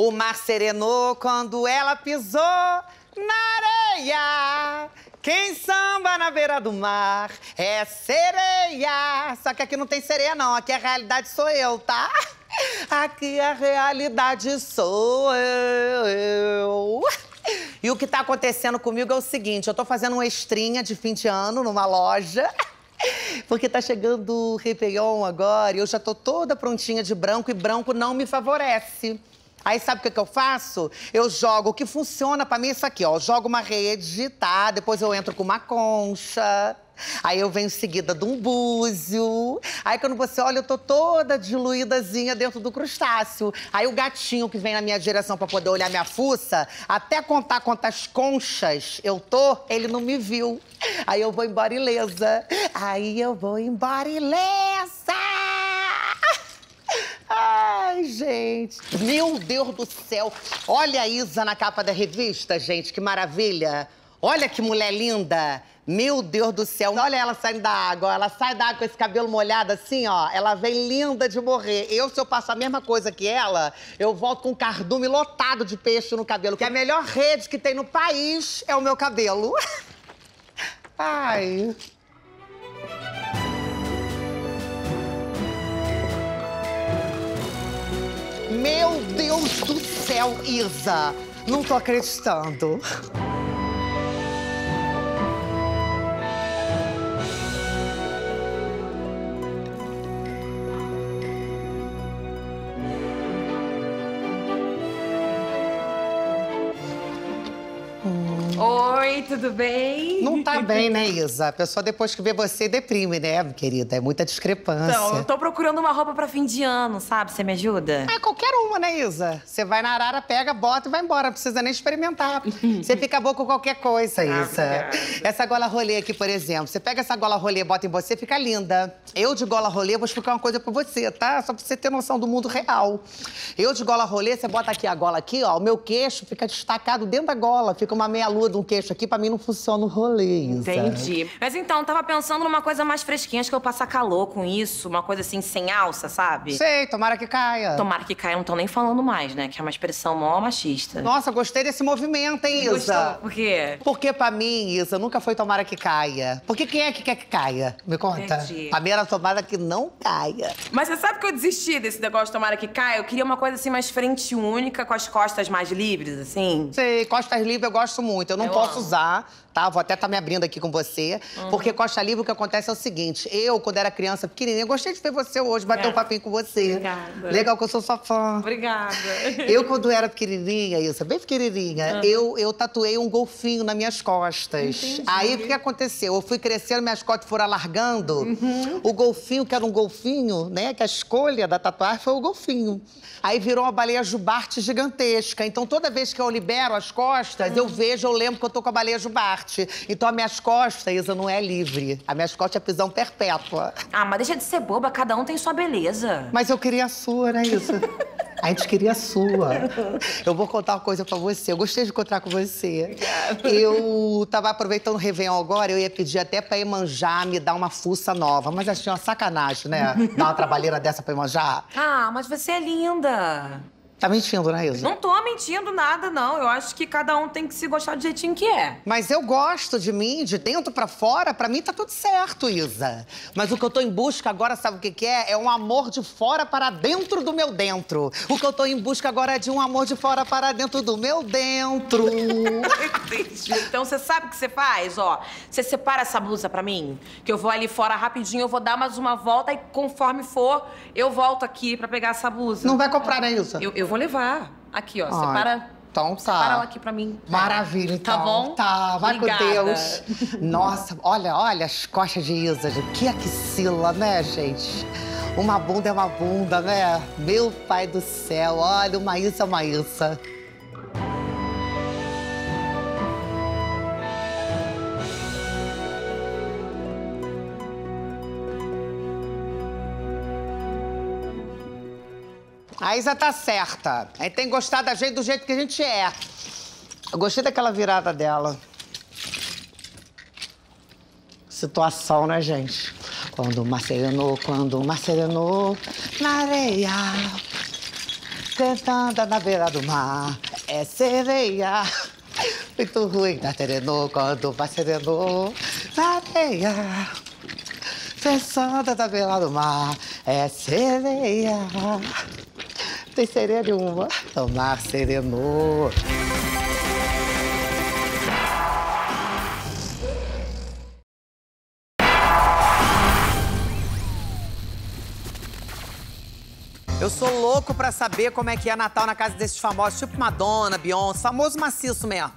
O mar serenou quando ela pisou na areia. Quem samba na beira do mar é sereia. Só que aqui não tem sereia, não. Aqui a realidade sou eu, tá? Aqui a realidade sou eu. E o que tá acontecendo comigo é o seguinte: eu tô fazendo uma estrinha de fim de ano numa loja. Porque tá chegando o Réveillon agora e eu já tô toda prontinha de branco e branco não me favorece. Aí sabe o que, que eu faço? Eu jogo o que funciona para mim é isso aqui, ó. Eu jogo uma rede, tá? Depois eu entro com uma concha. Aí eu venho em seguida de um búzio. Aí quando você olha, eu tô toda diluídazinha dentro do crustáceo. Aí o gatinho que vem na minha direção para poder olhar minha fuça, até contar quantas conchas eu tô, ele não me viu. Aí eu vou embora ilesa. Aí eu vou embora ilesa! Ai, gente. Meu Deus do céu. Olha a Isa na capa da revista, gente. Que maravilha. Olha que mulher linda. Meu Deus do céu. Olha ela saindo da água. Ela sai da água com esse cabelo molhado assim, ó. Ela vem linda de morrer. Eu, se eu passo a mesma coisa que ela, eu volto com um cardume lotado de peixe no cabelo. Que é a melhor rede que tem no país é o meu cabelo. Ai... Meu Deus do céu, Isa! Não tô acreditando. Oi, tudo bem? Não tá bem, né, Isa? A pessoa depois que vê você deprime, né, querida? É muita discrepância. Então, eu tô procurando uma roupa pra fim de ano, sabe? Você me ajuda? É qualquer uma, né, Isa? Você vai na arara, pega, bota e vai embora. Não precisa nem experimentar. Você fica boa com qualquer coisa, ah, Isa. Essa gola rolê aqui, por exemplo. Você pega essa gola rolê, bota em você, fica linda. Eu de gola rolê, vou explicar uma coisa pra você, tá? Só pra você ter noção do mundo real. Eu de gola rolê, você bota aqui a gola aqui, ó. O meu queixo fica destacado dentro da gola. Fica uma meia-lua de um queixo aqui aqui pra mim não funciona o rolê, Isa. Entendi. Mas então, tava pensando numa coisa mais fresquinha, acho que eu passar calor com isso, uma coisa assim, sem alça, sabe? Sei, tomara que caia. Tomara que caia, não tão nem falando mais, né? Que é uma expressão mó machista. Nossa, gostei desse movimento, hein, Isa? Gostou? Por quê? Porque pra mim, Isa, nunca foi tomara que caia. Porque quem é que quer que caia? Me conta. Entendi. Pra mim era tomara que não caia. Mas você sabe que eu desisti desse negócio de tomara que caia? Eu queria uma coisa assim, mais frente única, com as costas mais livres, assim. Sei, costas livres eu gosto muito. Eu não eu posso amo. giá Tá? vou até estar tá me abrindo aqui com você, uhum. porque Costa Livre o que acontece é o seguinte, eu, quando era criança pequenininha, gostei de ver você hoje, bater Obrigada. um papinho com você. Obrigada. Legal que eu sou sua fã. Obrigada. Eu, quando era pequenininha, isso, bem pequenininha, uhum. eu, eu tatuei um golfinho nas minhas costas. Entendi. Aí, o que aconteceu? Eu fui crescendo, minhas costas foram alargando, uhum. o golfinho, que era um golfinho, né, que a escolha da tatuagem foi o golfinho. Aí virou uma baleia jubarte gigantesca. Então, toda vez que eu libero as costas, uhum. eu vejo, eu lembro que eu tô com a baleia jubarte arte. Então as minhas costas, Isa, não é livre. A minhas costas é prisão perpétua. Ah, mas deixa de ser boba, cada um tem sua beleza. Mas eu queria a sua, né, Isa? A gente queria a sua. Eu vou contar uma coisa pra você. Eu gostei de encontrar com você. Eu tava aproveitando o Réveillon agora, eu ia pedir até pra manjar, me dar uma fuça nova. Mas achei assim, uma sacanagem, né? Dar uma trabalheira dessa pra manjar. Ah, mas você é linda. Tá mentindo, né, Isa? Não tô mentindo nada, não. Eu acho que cada um tem que se gostar do jeitinho que é. Mas eu gosto de mim, de dentro para fora, para mim tá tudo certo, Isa. Mas o que eu tô em busca agora, sabe o que, que é? É um amor de fora para dentro do meu dentro. O que eu tô em busca agora é de um amor de fora para dentro do meu dentro. então você sabe o que você faz, ó? Você separa essa blusa para mim, que eu vou ali fora rapidinho, eu vou dar mais uma volta e conforme for, eu volto aqui para pegar essa blusa. Não vai comprar, né, Isa? eu, eu vou levar. Aqui, ó, Ai. separa então tá. Separa aqui pra mim. Maravilha, tá então. Tá bom? Tá, vai Obrigada. com Deus. Nossa, olha, olha as costas de Isa, gente. Que axila, né, gente? Uma bunda é uma bunda, né? Meu pai do céu, olha, uma Isa é uma Isa. A Isa tá certa. A gente tem que gostar da gente do jeito que a gente é. Eu gostei daquela virada dela. Situação, né, gente? Quando serenou, quando serenou na areia, tentando na beira do mar, é sereia. Muito ruim, tá serenou, quando serenou na areia, pensando na beira do mar, é sereia sem sereia nenhuma. Tomar mar serenou. Eu sou louco pra saber como é que é Natal na casa desses famosos, tipo Madonna, Beyoncé, famoso maciço mesmo.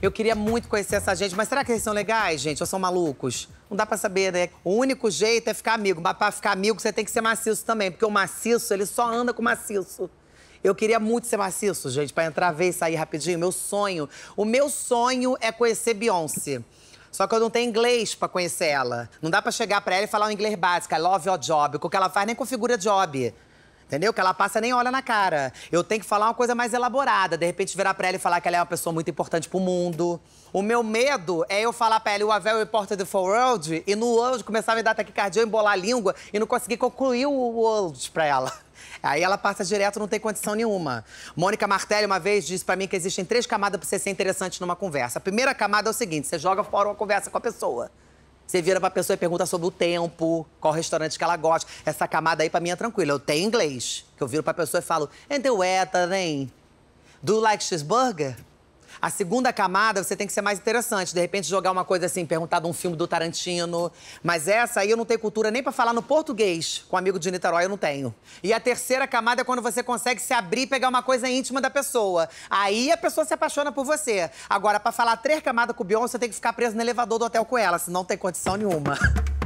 Eu queria muito conhecer essa gente, mas será que eles são legais, gente? Ou são malucos? Não dá pra saber, né? O único jeito é ficar amigo, mas pra ficar amigo você tem que ser maciço também, porque o maciço, ele só anda com maciço. Eu queria muito ser maciço, gente, para entrar, ver e sair rapidinho. Meu sonho. O meu sonho é conhecer Beyoncé. Só que eu não tenho inglês para conhecer ela. Não dá para chegar para ela e falar um inglês básico, I love your job, porque ela faz nem configura job. Entendeu? Que ela passa nem olha na cara. Eu tenho que falar uma coisa mais elaborada. De repente, virar pra ela e falar que ela é uma pessoa muito importante pro mundo. O meu medo é eu falar pra ela, o Avel do for World, e no World começar a me dar taquicardia, embolar a língua e não conseguir concluir o World pra ela. Aí ela passa direto, não tem condição nenhuma. Mônica Martelli uma vez disse para mim que existem três camadas para você ser interessante numa conversa. A primeira camada é o seguinte: você joga fora uma conversa com a pessoa. Você vira pra pessoa e pergunta sobre o tempo, qual restaurante que ela gosta. Essa camada aí pra mim é tranquila. Eu tenho inglês. Que eu viro pra pessoa e falo, and the weather, hein? Do you like cheeseburger? A segunda camada, você tem que ser mais interessante. De repente, jogar uma coisa assim, perguntar de um filme do Tarantino. Mas essa aí eu não tenho cultura nem para falar no português. Com um amigo de Niterói eu não tenho. E a terceira camada é quando você consegue se abrir e pegar uma coisa íntima da pessoa. Aí a pessoa se apaixona por você. Agora, para falar três camadas com o Beyoncé, você tem que ficar preso no elevador do hotel com ela, senão não tem condição nenhuma.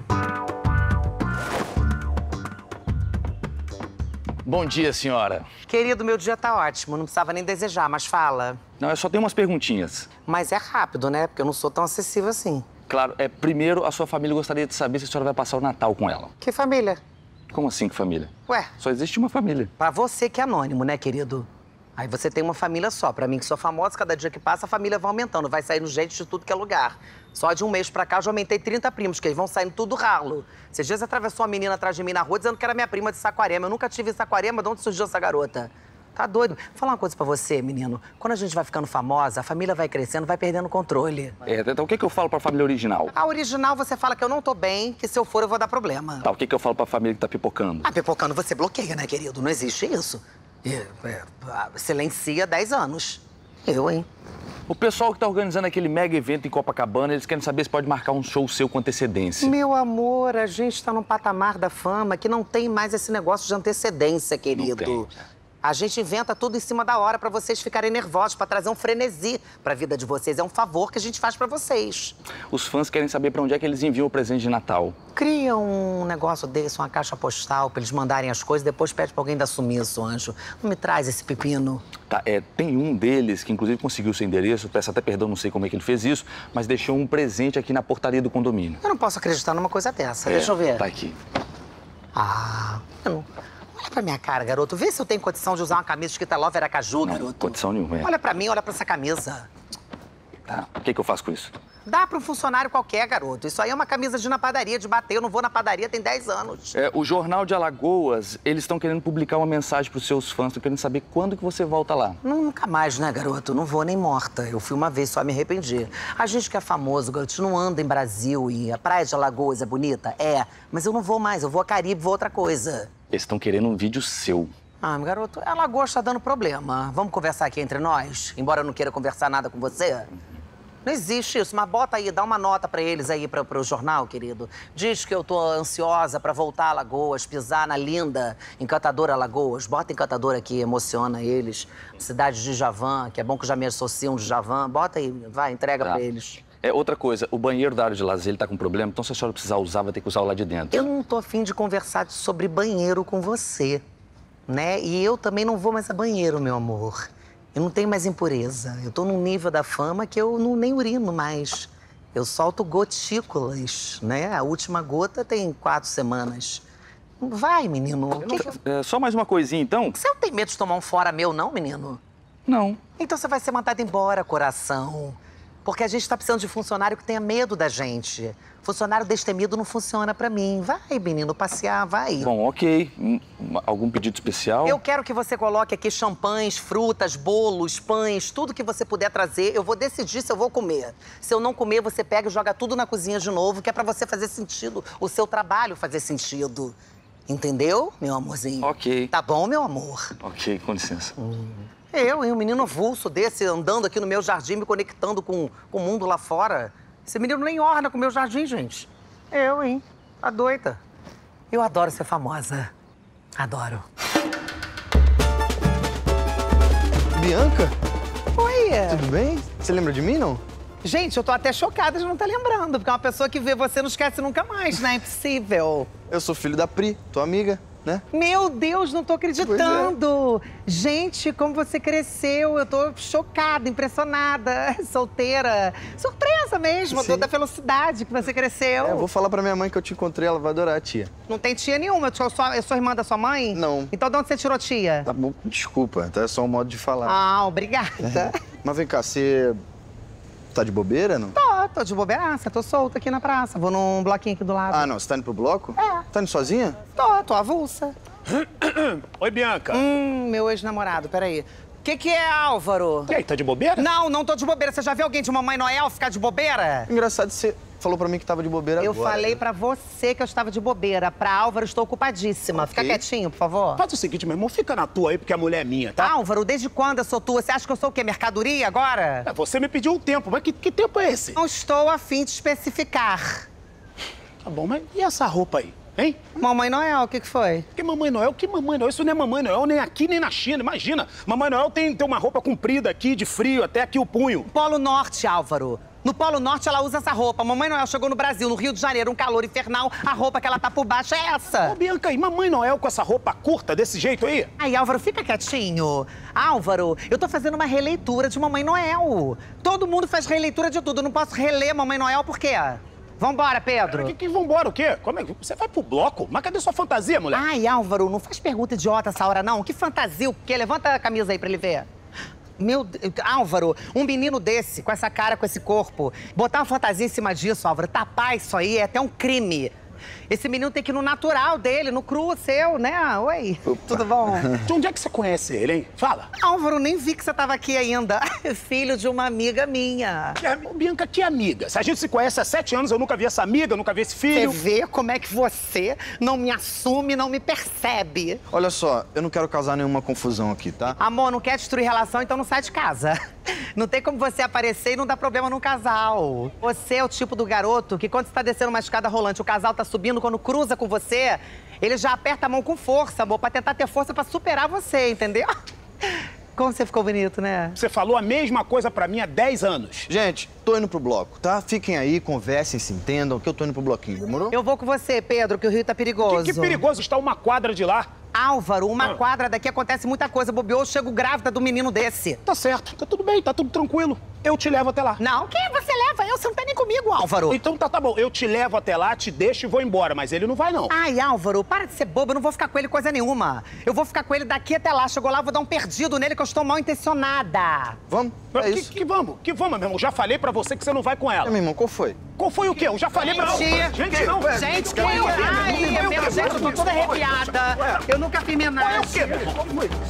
Bom dia, senhora. Querido, meu dia tá ótimo. Não precisava nem desejar, mas fala. Não, eu só tenho umas perguntinhas. Mas é rápido, né? Porque eu não sou tão acessível assim. Claro, é primeiro a sua família gostaria de saber se a senhora vai passar o Natal com ela. Que família? Como assim que família? Ué. Só existe uma família. Pra você que é anônimo, né, querido? Aí você tem uma família só. Para mim, que sou famosa, cada dia que passa, a família vai aumentando. Vai saindo gente de tudo que é lugar. Só de um mês pra cá, eu já aumentei 30 primos, que eles vão saindo tudo ralo. Esses dias atravessou uma menina atrás de mim na rua dizendo que era minha prima de Saquarema. Eu nunca tive Saquarema, de onde surgiu essa garota? Tá doido? Vou falar uma coisa pra você, menino. Quando a gente vai ficando famosa, a família vai crescendo, vai perdendo controle. É, então o que, que eu falo pra família original? A original você fala que eu não tô bem, que se eu for eu vou dar problema. Tá, o que, que eu falo pra família que tá pipocando? Ah, pipocando você bloqueia, né, querido? Não existe isso. É, é, ah, silencia 10 anos. Eu, hein? O pessoal que tá organizando aquele mega evento em Copacabana, eles querem saber se pode marcar um show seu com antecedência. Meu amor, a gente tá num patamar da fama que não tem mais esse negócio de antecedência, querido. Não tem. A gente inventa tudo em cima da hora para vocês ficarem nervosos, para trazer um frenesi para a vida de vocês. É um favor que a gente faz para vocês. Os fãs querem saber para onde é que eles enviam o presente de Natal. Cria um negócio desse, uma caixa postal, para eles mandarem as coisas, depois pede para alguém dar sumiço, anjo. Não me traz esse pepino. Tá, é, tem um deles que inclusive conseguiu seu endereço, peço até perdão, não sei como é que ele fez isso, mas deixou um presente aqui na portaria do condomínio. Eu não posso acreditar numa coisa dessa. É, Deixa eu ver. É, tá aqui. Ah, eu não... Olha pra minha cara, garoto. Vê se eu tenho condição de usar uma camisa escrita Love Aracaju, não, garoto. condição nenhuma. É. Olha pra mim, olha pra essa camisa. Tá, o que, que eu faço com isso? Dá para um funcionário qualquer, garoto. Isso aí é uma camisa de na padaria, de bater. Eu não vou na padaria tem 10 anos. É, o Jornal de Alagoas, eles estão querendo publicar uma mensagem para os seus fãs, estão querendo saber quando que você volta lá. Nunca mais, né, garoto? Não vou nem morta. Eu fui uma vez, só me arrependi. A gente que é famoso, garoto, não anda em Brasil e a praia de Alagoas é bonita? É, mas eu não vou mais. Eu vou a Caribe, vou outra coisa. Eles estão querendo um vídeo seu. Ah, garoto, ela gosta tá dando problema. Vamos conversar aqui entre nós? Embora eu não queira conversar nada com você. Não existe isso, mas bota aí, dá uma nota para eles aí, para o jornal, querido. Diz que eu tô ansiosa para voltar a Lagoas, pisar na linda encantadora Lagoas. Bota encantadora aqui, emociona eles. Cidade de Javan, que é bom que já me associam de Javan. Bota aí, vai, entrega tá. para eles. É, outra coisa, o banheiro da área de lazer, ele tá com problema, então se a senhora precisar usar, vai ter que usar lá de dentro. Eu não tô afim de conversar sobre banheiro com você, né? E eu também não vou mais a banheiro, meu amor. Eu não tenho mais impureza. Eu tô num nível da fama que eu não, nem urino mais. Eu solto gotículas, né? A última gota tem quatro semanas. Vai, menino. Não... que... É, só mais uma coisinha, então. Você não tem medo de tomar um fora meu, não, menino? Não. Então você vai ser mandado embora, coração. Porque a gente está precisando de funcionário que tenha medo da gente. Funcionário destemido não funciona para mim. Vai, menino, passear, vai. Bom, ok. Algum pedido especial? Eu quero que você coloque aqui champanhes, frutas, bolos, pães, tudo que você puder trazer. Eu vou decidir se eu vou comer. Se eu não comer, você pega e joga tudo na cozinha de novo, que é para você fazer sentido, o seu trabalho fazer sentido. Entendeu, meu amorzinho? Ok. Tá bom, meu amor? Ok, com licença. Hum. É eu, hein? Um menino avulso desse andando aqui no meu jardim, me conectando com, com o mundo lá fora. Esse menino nem orna com o meu jardim, gente. É eu, hein? Tá doida. Eu adoro ser famosa. Adoro. Bianca? Oi! Tudo bem? Você lembra de mim, não? Gente, eu tô até chocada de não estar tá lembrando, porque uma pessoa que vê você não esquece nunca mais, né? É impossível. Eu sou filho da Pri, tua amiga né? Meu Deus, não tô acreditando! É. Gente, como você cresceu, eu tô chocada, impressionada, solteira. Surpresa mesmo, Sim. da velocidade que você cresceu. É, eu vou falar pra minha mãe que eu te encontrei, ela vai adorar a tia. Não tem tia nenhuma, eu sou, eu sou irmã da sua mãe? Não. Então de onde você tirou tia? Tá bom, desculpa, então é só um modo de falar. Ah, obrigada. É. Mas vem cá, você Tá de bobeira, não? Tô, tô de bobeiraça, tô solta aqui na praça. Vou num bloquinho aqui do lado. Ah, não, você tá indo pro bloco? É. Tá indo sozinha? Tô, tô avulsa. Oi, Bianca. Hum, meu ex-namorado, peraí. O que, que é, Álvaro? E aí, tá de bobeira? Não, não tô de bobeira. Você já viu alguém de Mamãe Noel ficar de bobeira? Engraçado, você falou pra mim que tava de bobeira eu agora. Eu falei né? pra você que eu estava de bobeira. Pra Álvaro, estou ocupadíssima. Okay. Fica quietinho, por favor. Faz o seguinte, meu irmão, fica na tua aí, porque a mulher é minha, tá? Álvaro, desde quando eu sou tua? Você acha que eu sou o quê? Mercadoria agora? É, você me pediu um tempo, mas que, que tempo é esse? Não estou afim de especificar. Tá bom, mas e essa roupa aí? Hein? Mamãe Noel, o que, que foi? Que Mamãe Noel? Que Mamãe Noel? Isso não é Mamãe Noel nem aqui nem na China, imagina. Mamãe Noel tem, tem uma roupa comprida aqui, de frio, até aqui o punho. Polo Norte, Álvaro. No Polo Norte ela usa essa roupa. Mamãe Noel chegou no Brasil, no Rio de Janeiro, um calor infernal, a roupa que ela tá por baixo é essa. Ô, Bianca, e Mamãe Noel com essa roupa curta desse jeito aí? Aí, Álvaro, fica quietinho. Álvaro, eu tô fazendo uma releitura de Mamãe Noel. Todo mundo faz releitura de tudo, eu não posso reler Mamãe Noel por quê? Vambora, Pedro. Que, que vambora o quê? Como é? Você vai pro bloco? Mas cadê sua fantasia, mulher? Ai, Álvaro, não faz pergunta idiota essa hora, não. Que fantasia o quê? Levanta a camisa aí pra ele ver. Meu Álvaro, um menino desse, com essa cara, com esse corpo, botar uma fantasia em cima disso, Álvaro, tapar isso aí é até um crime. Esse menino tem que ir no natural dele, no cru seu, né? Ah, oi, Opa. tudo bom? De onde é que você conhece ele, hein? Fala. Álvaro, nem vi que você tava aqui ainda. Filho de uma amiga minha. Que, é, Bianca, que amiga? Se a gente se conhece há sete anos, eu nunca vi essa amiga, nunca vi esse filho. Você vê como é que você não me assume, não me percebe. Olha só, eu não quero causar nenhuma confusão aqui, tá? Amor, não quer destruir relação, então não sai de casa. Não tem como você aparecer e não dar problema num casal. Você é o tipo do garoto que quando você tá descendo uma escada rolante, o casal tá subindo, quando cruza com você, ele já aperta a mão com força, amor, pra tentar ter força para superar você, entendeu? Como você ficou bonito, né? Você falou a mesma coisa para mim há 10 anos. Gente, tô indo pro bloco, tá? Fiquem aí, conversem, se entendam, que eu tô indo pro bloquinho, demorou? Eu vou com você, Pedro, que o Rio tá perigoso. Que, que perigoso? Está uma quadra de lá. Álvaro, uma ah. quadra daqui acontece muita coisa. Bobeou, chego grávida do menino desse. Tá certo, tá tudo bem, tá tudo tranquilo. Eu te levo até lá. Não, quem você leva? Eu, você não tá nem comigo, Álvaro. Então tá, tá bom, eu te levo até lá, te deixo e vou embora, mas ele não vai não. Ai, Álvaro, para de ser bobo, eu não vou ficar com ele coisa nenhuma. Eu vou ficar com ele daqui até lá. Chegou lá, vou dar um perdido nele que eu estou mal intencionada. Vamos? É que, isso. que vamos, que vamos, meu irmão. Já falei pra você que você não vai com ela. É, meu irmão, qual foi? Qual foi o quê? Eu já falei gente, pra você. Gente, não, velho. Gente, que... Ai, eu Gente, eu tô toda arrepiada. Eu nunca fiz homenagem.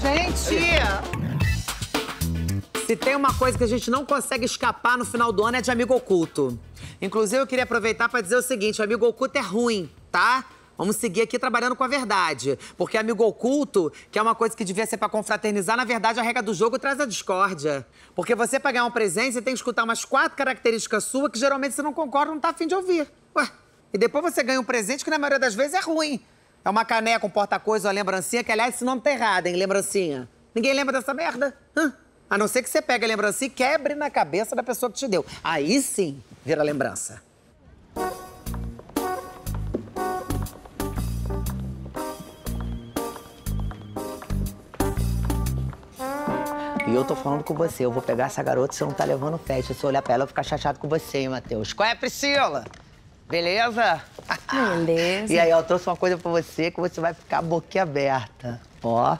Gente... Se tem uma coisa que a gente não consegue escapar no final do ano é de amigo oculto. Inclusive, eu queria aproveitar para dizer o seguinte: amigo oculto é ruim, tá? Vamos seguir aqui trabalhando com a verdade. Porque amigo oculto, que é uma coisa que devia ser para confraternizar, na verdade, a regra do jogo traz a discórdia. Porque você, é para ganhar um presente, você tem que escutar umas quatro características suas que geralmente você não concorda, não tá afim de ouvir. Ué, e depois você ganha um presente que na maioria das vezes é ruim. É uma caneca, um porta-coisa, uma lembrancinha, que aliás esse nome tá errado, hein? Lembrancinha. Ninguém lembra dessa merda. Hã? A não ser que você pegue a lembrancinha e quebre na cabeça da pessoa que te deu. Aí sim vira lembrança. E eu tô falando com você, eu vou pegar essa garota, você não tá levando festa. Se eu olhar pra ela, eu vou ficar chateado com você, hein, Matheus? Qual é, Priscila? Beleza? Beleza. E aí, eu trouxe uma coisa pra você que você vai ficar boquiaberta. Ó.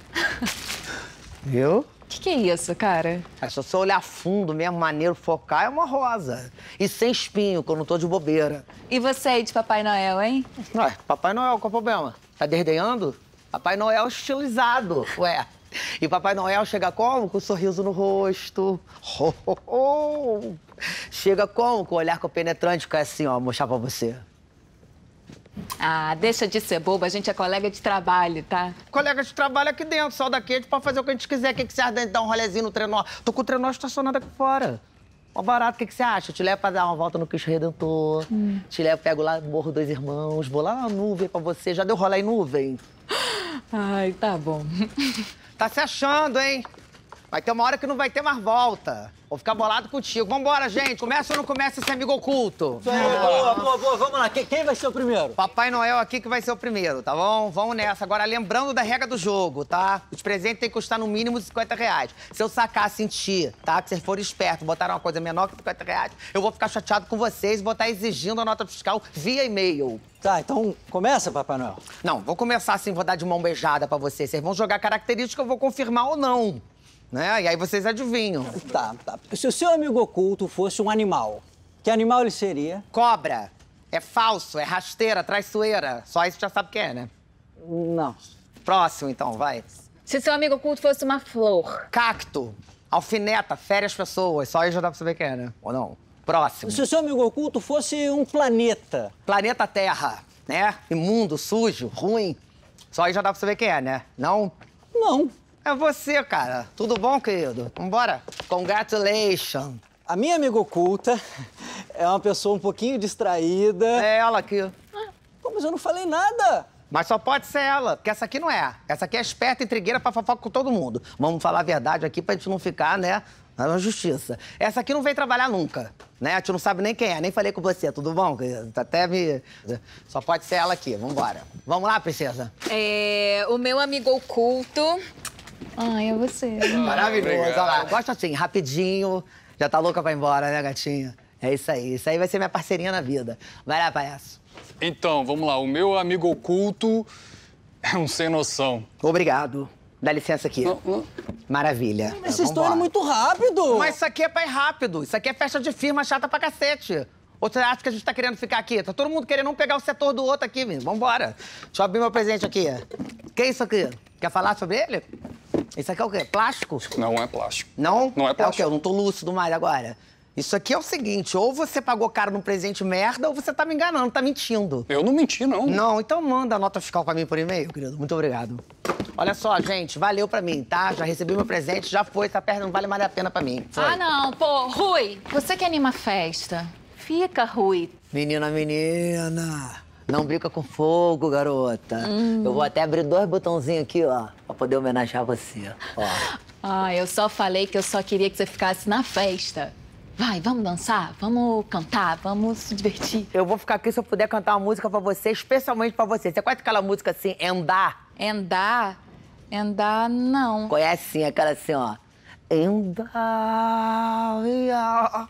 Viu? O que, que é isso, cara? É só você olhar fundo mesmo, maneiro, focar, é uma rosa. E sem espinho, que eu não tô de bobeira. E você aí de Papai Noel, hein? Ué, Papai Noel, qual é o problema? Tá desdenhando? Papai Noel é estilizado, ué. E Papai Noel chega como? Com um sorriso no rosto. Oh, oh, oh. Chega como? Com um olhar penetrante, que é assim, ó, mostrar pra você. Ah, deixa de ser boba, a gente é colega de trabalho, tá? Colega de trabalho aqui dentro, só daqui, a gente pode fazer o que a gente quiser. O que, que você acha de dar um rolezinho no trenó? Tô com o trenó estacionado aqui fora. Ó, barato, o que, que você acha? Eu te levo pra dar uma volta no Cristo Redentor. Hum. Te levo, pego lá no Morro Dois Irmãos, vou lá na nuvem pra você. Já deu rolar em nuvem? Ai, tá bom. Tá se achando, hein? Vai ter uma hora que não vai ter mais volta. Vou ficar bolado contigo. Vambora, gente. Começa ou não começa esse amigo oculto? Boa, boa, boa, boa. Vamos lá. Quem vai ser o primeiro? Papai Noel aqui que vai ser o primeiro, tá bom? Vamos nessa. Agora, lembrando da regra do jogo, tá? Os presentes têm que custar no mínimo 50 reais. Se eu sacar, sentir, tá? Que vocês forem espertos, botaram uma coisa menor que 50 reais, eu vou ficar chateado com vocês e vou estar exigindo a nota fiscal via e-mail. Tá, então começa, Papai Noel. Não, vou começar assim, vou dar de mão beijada para vocês. Vocês vão jogar característica, eu vou confirmar ou não né? E aí vocês adivinham. Tá, tá. Se o seu amigo oculto fosse um animal, que animal ele seria? Cobra. É falso, é rasteira, traiçoeira. Só isso já sabe o que é, né? Não. Próximo, então, vai. Se seu amigo oculto fosse uma flor. Cacto. Alfineta, fere as pessoas. Só aí já dá pra saber o que é, né? Ou não? Próximo. Se o seu amigo oculto fosse um planeta. Planeta Terra, né? Imundo, sujo, ruim. Só aí já dá pra saber quem é, né? Não? Não. É você, cara. Tudo bom, querido? Vambora. Congratulations. A minha amiga oculta é uma pessoa um pouquinho distraída. É ela aqui. pô, mas eu não falei nada. Mas só pode ser ela, porque essa aqui não é. Essa aqui é esperta e trigueira pra fofoca com todo mundo. Vamos falar a verdade aqui pra gente não ficar, né, na justiça. Essa aqui não vem trabalhar nunca, né? A gente não sabe nem quem é, nem falei com você, tudo bom? Tá até me... Só pode ser ela aqui, vambora. Vamos lá, princesa? É... O meu amigo oculto Ai, ah, é você. Maravilhoso. Olha lá. Eu gosto assim, rapidinho. Já tá louca pra ir embora, né, gatinha? É isso aí. Isso aí vai ser minha parceirinha na vida. Vai lá, palhaço. Então, vamos lá. O meu amigo oculto é um sem noção. Obrigado. Dá licença aqui. Não, não. Maravilha. Mas vocês estão indo muito rápido. Mas isso aqui é pra ir rápido. Isso aqui é festa de firma chata pra cacete. Ou você acha que a gente tá querendo ficar aqui? Tá todo mundo querendo um pegar o setor do outro aqui, menino. Vambora. Deixa eu abrir meu presente aqui. Que é isso aqui? Quer falar sobre ele? Isso aqui é o quê? Plástico? Não é plástico. Não? Não é plástico. É o quê? Eu não tô lúcido mais agora. Isso aqui é o seguinte, ou você pagou caro no presente merda, ou você tá me enganando, tá mentindo. Eu não menti, não. Não, então manda a nota fiscal pra mim por e-mail, querido. Muito obrigado. Olha só, gente, valeu pra mim, tá? Já recebi meu presente, já foi, essa perna não vale mais a pena pra mim. Foi. Ah, não, pô, Rui, você que anima a festa. Fica, Rui. Menina, menina, não brinca com fogo, garota. Hum. Eu vou até abrir dois botãozinhos aqui, ó para poder homenagear você. Ó. Ah, eu só falei que eu só queria que você ficasse na festa. Vai, vamos dançar, vamos cantar, vamos se divertir. Eu vou ficar aqui se eu puder cantar uma música para você, especialmente para você. Você conhece aquela música assim, andar? Andar, andar, não. Conhece sim, aquela assim, ó. andar we, are,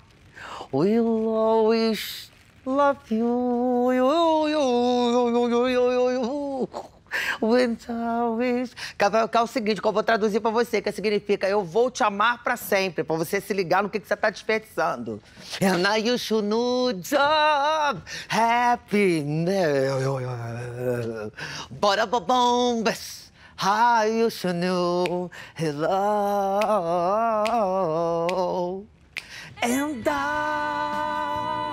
always love you. you Winter always. Que é o seguinte, que eu vou traduzir para você, que significa eu vou te amar para sempre, para você se ligar no que, que você tá desperdiçando. And I you should know job happy. Bora bombas. How you should know hello and I